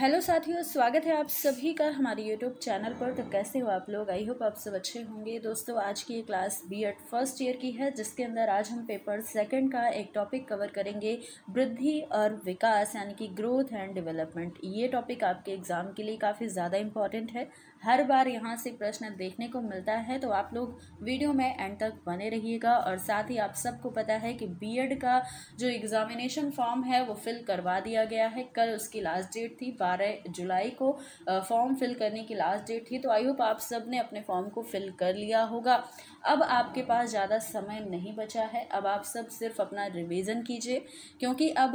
hello साथियों स्वागत है आप सभी का हमारे यूट्यूब चैनल पर तो कैसे हो आप लोग आई होप आप सब अच्छे होंगे दोस्तों आज की class B Ed first year की है जिसके अंदर आज हम पेपर सेकंड का एक टॉपिक कवर करेंगे वृद्धि और विकास यानी कि ग्रोथ एंड डेवलपमेंट ये टॉपिक आपके एग्ज़ाम के लिए काफ़ी ज़्यादा इंपॉर्टेंट है हर बार यहाँ से प्रश्न देखने को मिलता है तो आप लोग वीडियो में एंड तक बने रहिएगा और साथ ही आप सबको पता है कि बी का जो एग्ज़ामिनेशन फॉर्म है वो फिल करवा दिया गया है कल उसकी लास्ट डेट थी बारह जुलाई को फॉर्म फिल करने की लास्ट डेट थी तो आई होप आप सब ने अपने फॉर्म को फिल कर लिया होगा अब आपके पास ज़्यादा समय नहीं बचा है अब आप सब सिर्फ अपना रिवीजन कीजिए क्योंकि अब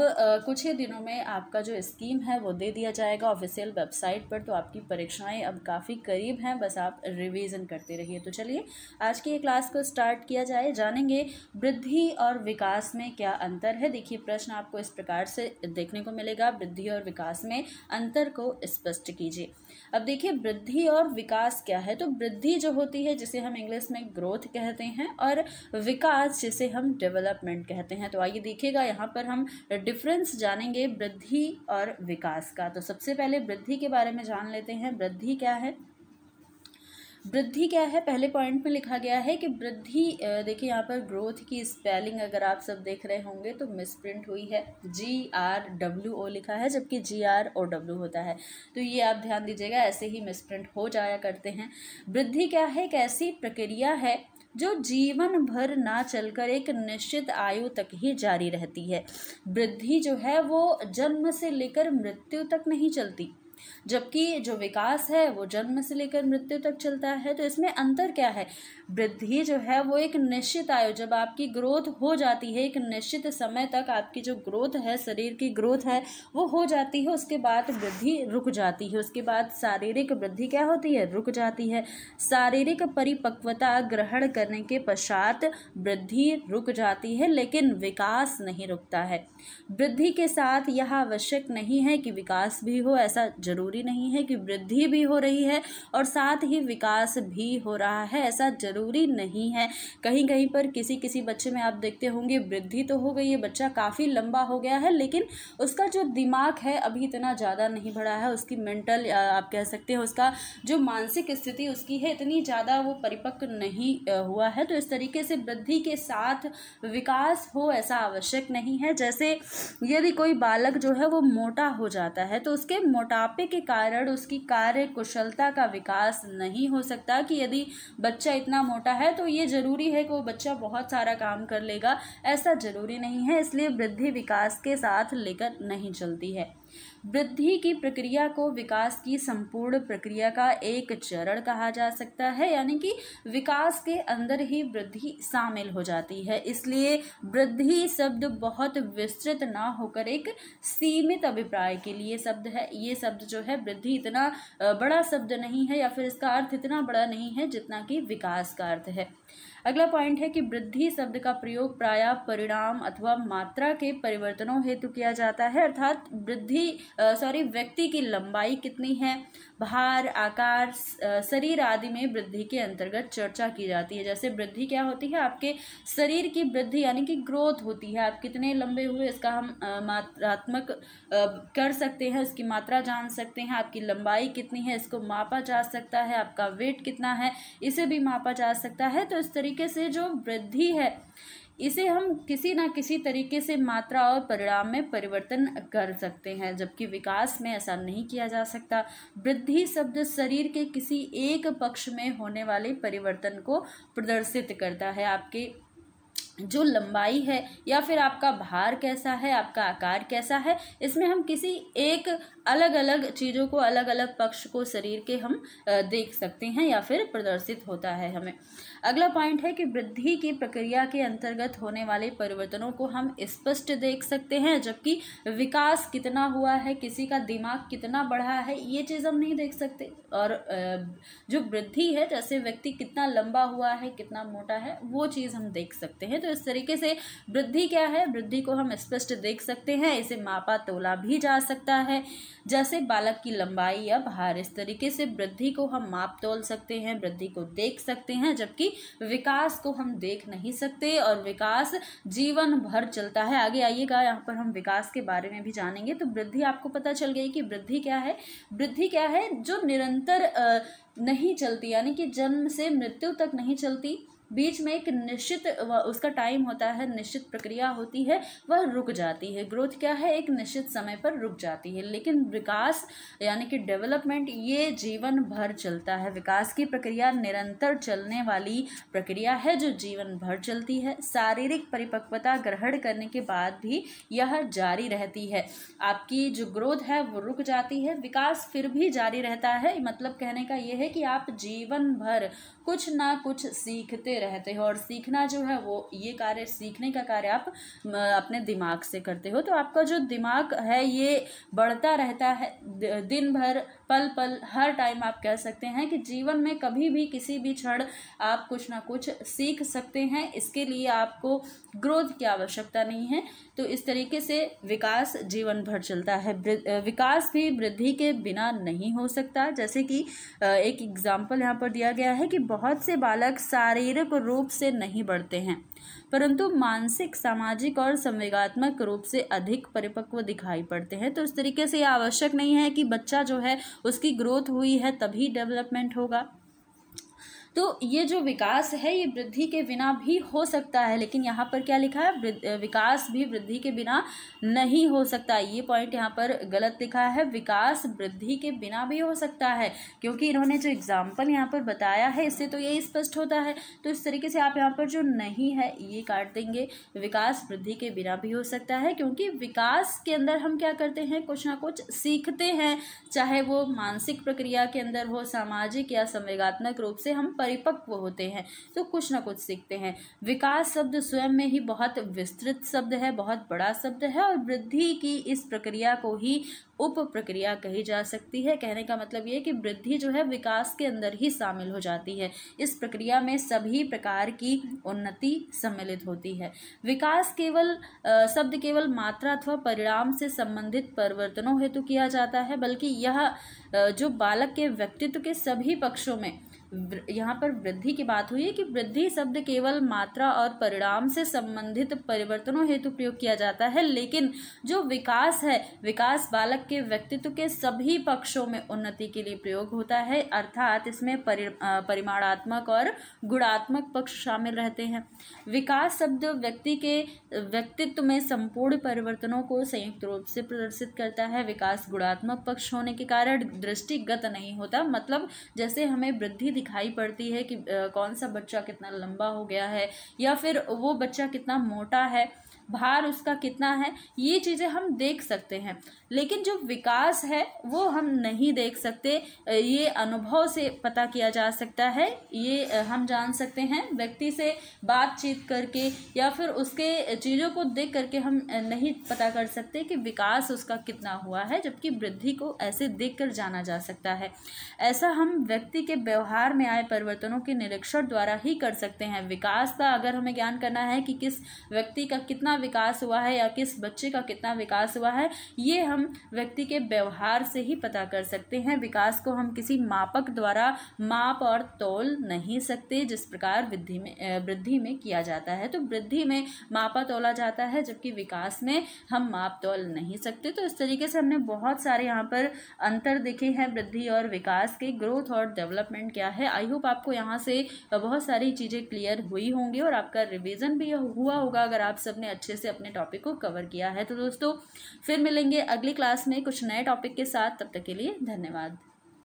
कुछ ही दिनों में आपका जो स्कीम है वो दे दिया जाएगा ऑफिशियल वेबसाइट पर तो आपकी परीक्षाएँ अब काफ़ी करीब हैं बस आप रिविज़न करते रहिए तो चलिए आज की क्लास को स्टार्ट किया जाए जानेंगे वृद्धि और विकास में क्या अंतर है देखिए प्रश्न आपको इस प्रकार से देखने को मिलेगा वृद्धि और विकास में अंतर अंतर को स्पष्ट कीजिए अब देखिए वृद्धि और विकास क्या है तो वृद्धि जो होती है जिसे हम इंग्लिश में ग्रोथ कहते हैं और विकास जिसे हम डेवलपमेंट कहते हैं तो आइए देखिएगा यहाँ पर हम डिफरेंस जानेंगे वृद्धि और विकास का तो सबसे पहले वृद्धि के बारे में जान लेते हैं वृद्धि क्या है वृद्धि क्या है पहले पॉइंट में लिखा गया है कि वृद्धि देखिए यहाँ पर ग्रोथ की स्पेलिंग अगर आप सब देख रहे होंगे तो मिसप्रिंट हुई है जी आर डब्ल्यू ओ लिखा है जबकि जी आर ओ डब्ल्यू होता है तो ये आप ध्यान दीजिएगा ऐसे ही मिसप्रिंट हो जाया करते हैं वृद्धि क्या है एक ऐसी प्रक्रिया है जो जीवन भर ना चलकर एक निश्चित आयु तक ही जारी रहती है वृद्धि जो है वो जन्म से लेकर मृत्यु तक नहीं चलती जबकि जो विकास है वो जन्म से लेकर मृत्यु तक चलता है तो इसमें अंतर क्या है वृद्धि जो है वो एक निश्चित आयु जब आपकी ग्रोथ हो जाती है एक निश्चित समय तक आपकी जो ग्रोथ है शरीर की ग्रोथ है वो हो जाती है उसके बाद वृद्धि रुक जाती है उसके बाद शारीरिक वृद्धि क्या होती है रुक जाती है शारीरिक परिपक्वता ग्रहण करने के पश्चात वृद्धि रुक जाती है लेकिन विकास नहीं रुकता है वृद्धि के साथ यह आवश्यक नहीं है कि विकास भी हो ऐसा ज़रूरी नहीं है कि वृद्धि भी हो रही है और साथ ही विकास भी हो रहा है ऐसा ज़रूरी नहीं है कहीं कहीं पर किसी किसी बच्चे में आप देखते होंगे वृद्धि तो हो गई है बच्चा काफ़ी लंबा हो गया है लेकिन उसका जो दिमाग है अभी इतना ज़्यादा नहीं बढ़ा है उसकी मेंटल आप कह सकते हैं उसका जो मानसिक स्थिति उसकी है इतनी ज़्यादा वो परिपक्व नहीं हुआ है तो इस तरीके से वृद्धि के साथ विकास हो ऐसा आवश्यक नहीं है जैसे यदि कोई बालक जो है वो मोटा हो जाता है तो उसके मोटाप बुढ़ापे के कारण उसकी कार्य कुशलता का विकास नहीं हो सकता कि यदि बच्चा इतना मोटा है तो ये ज़रूरी है कि वो बच्चा बहुत सारा काम कर लेगा ऐसा ज़रूरी नहीं है इसलिए वृद्धि विकास के साथ लेकर नहीं चलती है वृद्धि की प्रक्रिया को विकास की संपूर्ण प्रक्रिया का एक चरण कहा जा सकता है यानी कि विकास के अंदर ही वृद्धि शामिल हो जाती है इसलिए वृद्धि शब्द बहुत विस्तृत ना होकर एक सीमित अभिप्राय के लिए शब्द है ये शब्द जो है वृद्धि इतना बड़ा शब्द नहीं है या फिर इसका अर्थ इतना बड़ा नहीं है जितना कि विकास का अर्थ है अगला पॉइंट है कि वृद्धि शब्द का प्रयोग प्राय परिणाम अथवा मात्रा के परिवर्तनों हेतु किया जाता है अर्थात वृद्धि सॉरी व्यक्ति की लंबाई कितनी है भार आकार शरीर आदि में वृद्धि के अंतर्गत चर्चा की जाती है जैसे वृद्धि क्या होती है आपके शरीर की वृद्धि यानी कि ग्रोथ होती है आप कितने लंबे हुए इसका हम मात्रात्मक कर सकते हैं इसकी मात्रा जान सकते हैं आपकी लंबाई कितनी है इसको मापा जा सकता है आपका वेट कितना है इसे भी मापा जा सकता है तो इस तरीके से जो वृद्धि है इसे हम किसी ना किसी तरीके से मात्रा और परिणाम में परिवर्तन कर सकते हैं जबकि विकास में ऐसा नहीं किया जा सकता वृद्धि शब्द शरीर के किसी एक पक्ष में होने वाले परिवर्तन को प्रदर्शित करता है आपके जो लंबाई है या फिर आपका भार कैसा है आपका आकार कैसा है इसमें हम किसी एक अलग अलग चीज़ों को अलग अलग पक्ष को शरीर के हम देख सकते हैं या फिर प्रदर्शित होता है हमें अगला पॉइंट है कि वृद्धि की प्रक्रिया के अंतर्गत होने वाले परिवर्तनों को हम स्पष्ट देख सकते हैं जबकि विकास कितना हुआ है किसी का दिमाग कितना बढ़ा है ये चीज़ हम नहीं देख सकते और जो वृद्धि है जैसे व्यक्ति कितना लंबा हुआ है कितना मोटा है वो चीज़ हम देख सकते हैं तो इस तरीके से वृद्धि क्या है वृद्धि को हम स्पष्ट देख सकते हैं इसे मापा तोला भी जा सकता है जैसे बालक की लंबाई या भार इस तरीके से वृद्धि को हम माप तोल सकते हैं वृद्धि को देख सकते हैं जबकि विकास को हम देख नहीं सकते और विकास जीवन भर चलता है आगे आइएगा यहाँ पर हम विकास के बारे में भी जानेंगे तो वृद्धि आपको पता चल गई कि वृद्धि क्या है वृद्धि क्या है जो निरंतर नहीं चलती यानी कि जन्म से मृत्यु तक नहीं चलती बीच में एक निश्चित उसका टाइम होता है निश्चित प्रक्रिया होती है वह रुक जाती है ग्रोथ क्या है एक निश्चित समय पर रुक जाती है लेकिन विकास यानी कि डेवलपमेंट ये जीवन भर चलता है विकास की प्रक्रिया निरंतर चलने वाली प्रक्रिया है जो जीवन भर चलती है शारीरिक परिपक्वता ग्रहण करने के बाद भी यह जारी रहती है आपकी जो ग्रोथ है वो रुक जाती है विकास फिर भी जारी रहता है मतलब कहने का यह है कि आप जीवन भर कुछ ना कुछ सीखते रहते हो और सीखना जो है वो ये कार्य सीखने का कार्य आप अपने दिमाग से करते हो तो आपका जो दिमाग है ये बढ़ता रहता है दिन भर पल पल हर टाइम आप कह सकते हैं कि जीवन में कभी भी किसी भी क्षण आप कुछ ना कुछ सीख सकते हैं इसके लिए आपको ग्रोथ की आवश्यकता नहीं है तो इस तरीके से विकास जीवन भर चलता है विकास भी वृद्धि के बिना नहीं हो सकता जैसे कि एक एग्जाम्पल यहाँ पर दिया गया है कि बहुत से बालक शारीरिक शारीरिक रूप से नहीं बढ़ते हैं परंतु मानसिक सामाजिक और संवेगात्मक रूप से अधिक परिपक्व दिखाई पड़ते हैं तो इस तरीके से यह आवश्यक नहीं है कि बच्चा जो है उसकी ग्रोथ हुई है तभी डेवलपमेंट होगा तो ये जो विकास है ये वृद्धि के बिना भी हो सकता है लेकिन यहाँ पर क्या लिखा है विकास भी वृद्धि के बिना नहीं हो सकता ये पॉइंट यहाँ पर गलत लिखा है विकास वृद्धि के बिना भी हो सकता है क्योंकि इन्होंने जो एग्जाम्पल यहाँ पर बताया है इससे तो यही स्पष्ट होता है तो इस तरीके से आप यहाँ पर जो नहीं है ये काट देंगे विकास वृद्धि के बिना भी हो सकता है क्योंकि विकास के अंदर हम क्या करते हैं कुछ ना कुछ सीखते हैं चाहे वो मानसिक प्रक्रिया के अंदर हो सामाजिक या संवेगात्मक रूप से हम परिपक्व होते हैं तो कुछ ना कुछ सीखते हैं विकास शब्द स्वयं में ही बहुत विस्तृत शब्द है बहुत बड़ा शब्द है और वृद्धि की इस प्रक्रिया को ही उप प्रक्रिया कही जा सकती है कहने का मतलब ये कि वृद्धि जो है विकास के अंदर ही शामिल हो जाती है इस प्रक्रिया में सभी प्रकार की उन्नति सम्मिलित होती है विकास केवल शब्द केवल मात्रा अथवा परिणाम से संबंधित परिवर्तनों हेतु किया जाता है बल्कि यह जो बालक के व्यक्तित्व के सभी पक्षों में यहाँ पर वृद्धि की बात हुई है कि वृद्धि शब्द केवल मात्रा और परिणाम से संबंधित परिवर्तनों हेतु प्रयोग किया जाता है लेकिन जो विकास है विकास बालक के व्यक्तित्व के सभी पक्षों में उन्नति के लिए प्रयोग होता है अर्थात इसमें परि परिमाणात्मक और गुणात्मक पक्ष शामिल रहते हैं विकास शब्द व्यक्ति के व्यक्तित्व में संपूर्ण परिवर्तनों को संयुक्त रूप से प्रदर्शित करता है विकास गुणात्मक पक्ष होने के कारण दृष्टिगत नहीं होता मतलब जैसे हमें वृद्धि दिखाई पड़ती है कि कौन सा बच्चा कितना लंबा हो गया है या फिर वो बच्चा कितना मोटा है भार उसका कितना है ये चीज़ें हम देख सकते हैं लेकिन जो विकास है वो हम नहीं देख सकते ये अनुभव से पता किया जा सकता है ये हम जान सकते हैं व्यक्ति से बातचीत करके या फिर उसके चीज़ों को देख करके हम नहीं पता कर सकते कि विकास उसका कितना हुआ है जबकि वृद्धि को ऐसे देख कर जाना जा सकता है ऐसा हम व्यक्ति के व्यवहार में आए परिवर्तनों के निरीक्षण द्वारा ही कर सकते हैं विकास का अगर हमें ज्ञान करना है कि किस व्यक्ति का कितना कितना विकास हुआ है या किस बच्चे का कितना विकास हुआ है ये हम व्यक्ति के व्यवहार से ही पता कर सकते हैं विकास को हम किसी मापक द्वारा माप और तोल नहीं सकते जिस प्रकार वृद्धि में वृद्धि में किया जाता है तो वृद्धि में मापा तोला जाता है जबकि विकास में हम माप तोल नहीं सकते तो इस तरीके से हमने बहुत सारे यहाँ पर अंतर देखे हैं वृद्धि और विकास के ग्रोथ और डेवलपमेंट क्या है आई होप आपको यहाँ से बहुत सारी चीज़ें क्लियर हुई होंगी और आपका रिविज़न भी हुआ होगा अगर आप सबने अच्छा अच्छे से अपने टॉपिक को कवर किया है तो दोस्तों फिर मिलेंगे अगली क्लास में कुछ नए टॉपिक के साथ तब तक के लिए धन्यवाद